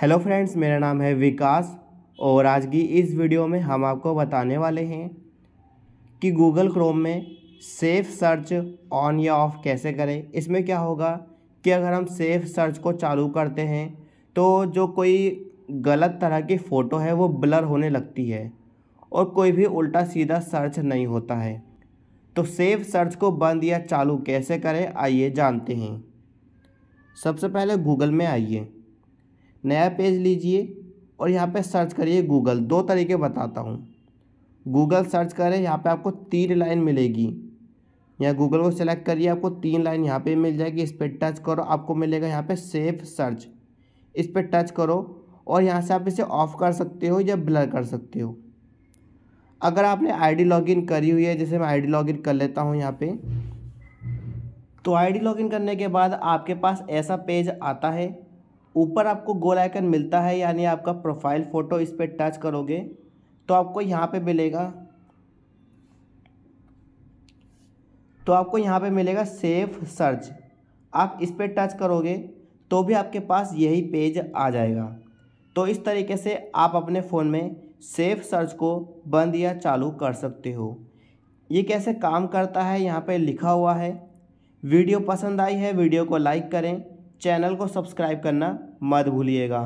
hello friends मेरा नाम है विकास और आज की इस वीडियो में हम आपको बताने वाले हैं कि गूगल क्रोम में सेफ सर्च ऑन या ऑफ़ कैसे करें इसमें क्या होगा कि अगर हम सेफ सर्च को चालू करते हैं तो जो कोई गलत तरह की फ़ोटो है वो ब्लर होने लगती है और कोई भी उल्टा सीधा सर्च नहीं होता है तो सेफ सर्च को बंद या चालू कैसे करें आइए जानते हैं सबसे पहले गूगल में आइए नया पेज लीजिए और यहाँ पे सर्च करिए गूगल दो तरीके बताता हूँ गूगल सर्च करें यहाँ पे आपको तीन लाइन मिलेगी या गूगल को सिलेक्ट करिए आपको तीन लाइन यहाँ पे मिल जाएगी इस पर टच करो आपको मिलेगा यहाँ पे सेफ सर्च इस पर टच करो और यहाँ से आप इसे ऑफ़ कर सकते हो या ब्लर कर सकते हो अगर आपने आईडी लॉगिन करी हुई है जैसे मैं आईडी लॉगिन कर लेता हूँ यहाँ पे तो आईडी लॉगिन करने के बाद आपके पास ऐसा पेज आता है ऊपर आपको गोल आइकन मिलता है यानी आपका प्रोफाइल फ़ोटो इस पर टच करोगे तो आपको यहाँ पे मिलेगा तो आपको यहाँ पे मिलेगा सेफ सर्च आप इस पर टच करोगे तो भी आपके पास यही पेज आ जाएगा तो इस तरीके से आप अपने फ़ोन में सेफ सर्च को बंद या चालू कर सकते हो ये कैसे काम करता है यहाँ पे लिखा हुआ है वीडियो पसंद आई है वीडियो को लाइक करें चैनल को सब्सक्राइब करना मत भूलिएगा